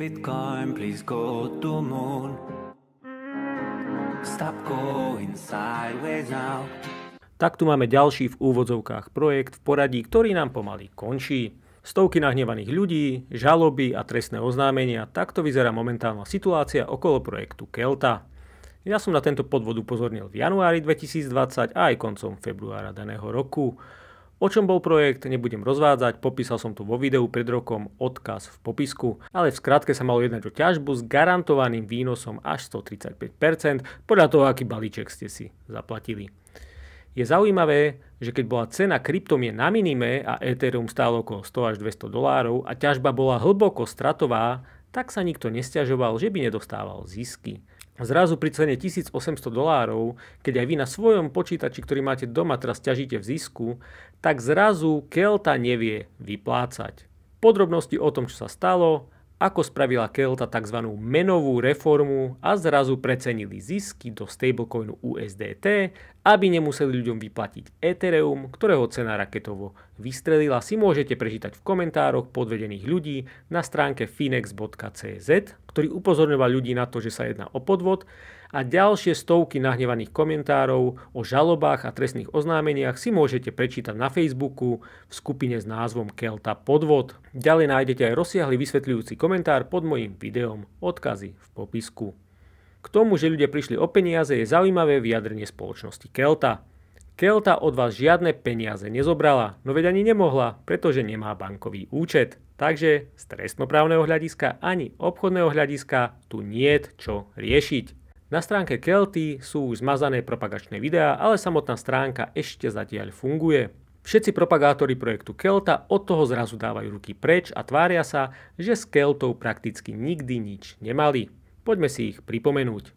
Bitcoin, please go to moon. Stop going sideways now. Tak tu máme ďalší v úvodzovkách projekt v poradí, ktorý nám pomaly končí. Stovky nahnevaných ľudí, žaloby a trestné oznámenia, takto vyzerá momentálna situácia okolo projektu Kelta. Ja som na tento podvod upozornil v januári 2020 a aj koncom februára daného roku. O čom bol projekt, nebudem rozvádzať, popísal som to vo videu pred rokom, odkaz v popisku, ale v skratke sa malo jednať o ťažbu s garantovaným výnosom až 135%, podľa toho, aký balíček ste si zaplatili. Je zaujímavé, že keď bola cena kryptomie na minime a Ethereum stálo okolo 100 až 200 dolárov a ťažba bola hlboko stratová, tak sa nikto nestiažoval, že by nedostával zisky. Zrazu pri cene 1800 dolárov, keď aj vy na svojom počítači, ktorý máte doma, teraz ťažíte v zisku, tak zrazu Kelta nevie vyplácať. Podrobnosti o tom, čo sa stalo, ako spravila Kelta tzv. menovú reformu a zrazu precenili zisky do stablecoinu USDT aby nemuseli ľuďom vyplatiť Ethereum, ktorého cena raketovo vystrelila, si môžete prečítať v komentároch podvedených ľudí na stránke finex.cz, ktorý upozorňoval ľudí na to, že sa jedná o podvod a ďalšie stovky nahnevaných komentárov o žalobách a trestných oznámeniach si môžete prečítať na Facebooku v skupine s názvom Kelta Podvod. Ďalej nájdete aj rozsiahly vysvetľujúci komentár pod mojim videom, odkazy v popisku. K tomu, že ľudia prišli o peniaze, je zaujímavé vyjadrenie spoločnosti Kelta. Kelta od vás žiadne peniaze nezobrala, no veď ani nemohla, pretože nemá bankový účet. Takže z trestnoprávneho hľadiska ani obchodného hľadiska tu niet čo riešiť. Na stránke Kelty sú už zmazané propagačné videá, ale samotná stránka ešte zatiaľ funguje. Všetci propagátori projektu Kelta od toho zrazu dávajú ruky preč a tvária sa, že s Keltou prakticky nikdy nič nemali. Poďme si ich pripomenúť.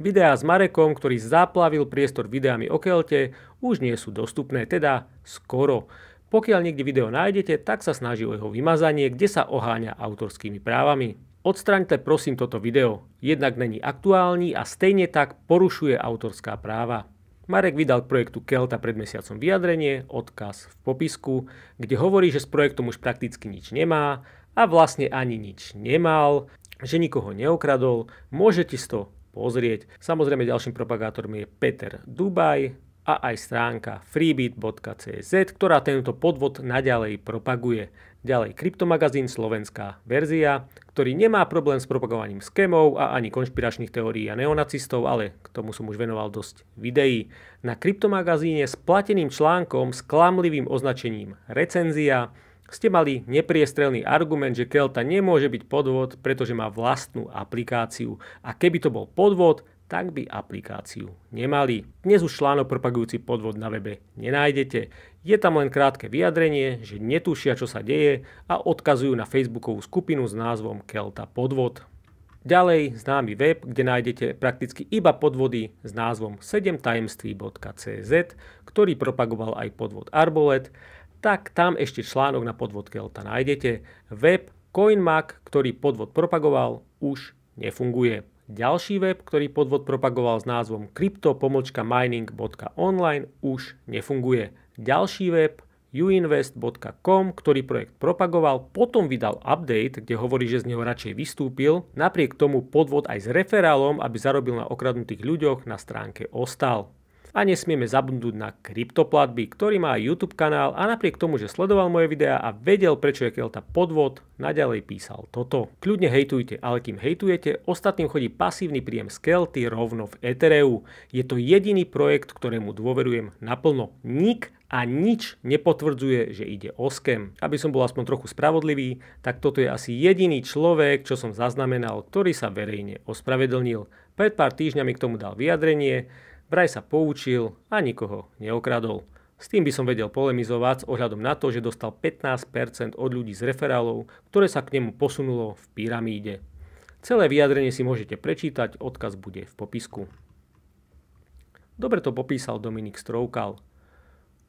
Videá s Marekom, ktorý zaplavil priestor videami o Kelte, už nie sú dostupné, teda skoro. Pokiaľ niekde video nájdete, tak sa snaží o jeho vymazanie, kde sa oháňa autorskými právami. Odstraňte prosím toto video, jednak není aktuálny a stejne tak porušuje autorská práva. Marek vydal k projektu Kelta pred mesiacom vyjadrenie, odkaz v popisku, kde hovorí, že s projektom už prakticky nič nemá a vlastne ani nič nemal, že nikoho neokradol, môžete si to pozrieť. Samozrejme ďalším propagátorom je Peter Dubaj a aj stránka freebit.cz, ktorá tento podvod naďalej propaguje. Ďalej kryptomagazín slovenská verzia, ktorý nemá problém s propagovaním skémov a ani konšpiračných teórií a neonacistov, ale k tomu som už venoval dosť videí. Na kryptomagazíne s plateným článkom s klamlivým označením recenzia ste mali nepriestrelný argument, že Kelta nemôže byť podvod, pretože má vlastnú aplikáciu. A keby to bol podvod, tak by aplikáciu nemali. Dnes už článok propagujúci podvod na webe nenájdete. Je tam len krátke vyjadrenie, že netušia, čo sa deje a odkazujú na facebookovú skupinu s názvom Kelta podvod. Ďalej známy web, kde nájdete prakticky iba podvody s názvom 7tajemství.cz, ktorý propagoval aj podvod Arbolet tak tam ešte článok na podvod Kelta nájdete. Web CoinMag, ktorý podvod propagoval, už nefunguje. Ďalší web, ktorý podvod propagoval s názvom crypto-mining.online už nefunguje. Ďalší web uinvest.com, ktorý projekt propagoval, potom vydal update, kde hovorí, že z neho radšej vystúpil, napriek tomu podvod aj s referálom, aby zarobil na okradnutých ľuďoch na stránke ostal. A nesmieme zabudnúť na kryptoplatby, ktorý má YouTube kanál a napriek tomu, že sledoval moje videá a vedel, prečo je Kelta podvod, naďalej písal toto. Kľudne hejtujte, ale kým hejtujete, ostatným chodí pasívny príjem z Kelty rovno v Ethereu. Je to jediný projekt, ktorému dôverujem naplno. Nik a nič nepotvrdzuje, že ide o skem. Aby som bol aspoň trochu spravodlivý, tak toto je asi jediný človek, čo som zaznamenal, ktorý sa verejne ospravedlnil. Pred pár týždňami k tomu dal vyjadrenie, Vraj sa poučil a nikoho neokradol. S tým by som vedel polemizovať s ohľadom na to, že dostal 15% od ľudí z referálov, ktoré sa k nemu posunulo v pyramíde. Celé vyjadrenie si môžete prečítať, odkaz bude v popisku. Dobre to popísal Dominik Stroukal.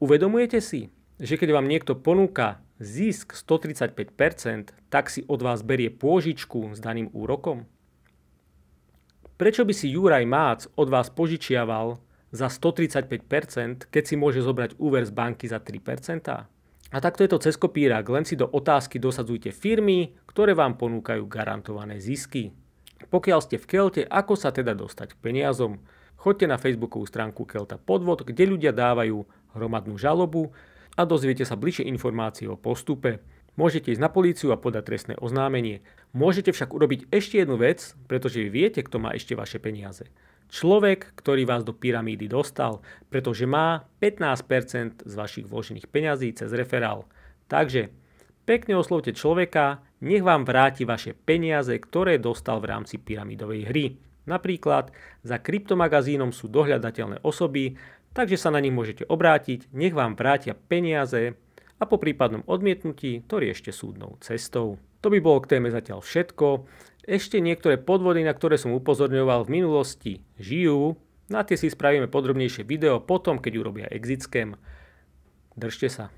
Uvedomujete si, že keď vám niekto ponúka zisk 135%, tak si od vás berie pôžičku s daným úrokom? Prečo by si Juraj Mác od vás požičiaval za 135%, keď si môže zobrať úver z banky za 3%? A takto je to cez kopírak, len si do otázky dosadzujte firmy, ktoré vám ponúkajú garantované zisky. Pokiaľ ste v Kelte, ako sa teda dostať k peniazom? Choďte na facebookovú stránku Kelta Podvod, kde ľudia dávajú hromadnú žalobu a dozviete sa bližšie informácie o postupe. Môžete ísť na políciu a podať trestné oznámenie. Môžete však urobiť ešte jednu vec, pretože vy viete, kto má ešte vaše peniaze. Človek, ktorý vás do pyramídy dostal, pretože má 15% z vašich vložených peňazí cez referál. Takže pekne oslovte človeka, nech vám vráti vaše peniaze, ktoré dostal v rámci pyramidovej hry. Napríklad za kryptomagazínom sú dohľadateľné osoby, takže sa na nich môžete obrátiť, nech vám vrátia peniaze, a po prípadnom odmietnutí to riešte súdnou cestou. To by bolo k téme zatiaľ všetko. Ešte niektoré podvody, na ktoré som upozorňoval v minulosti, žijú. Na tie si spravíme podrobnejšie video potom, keď urobia exit scam. Držte sa.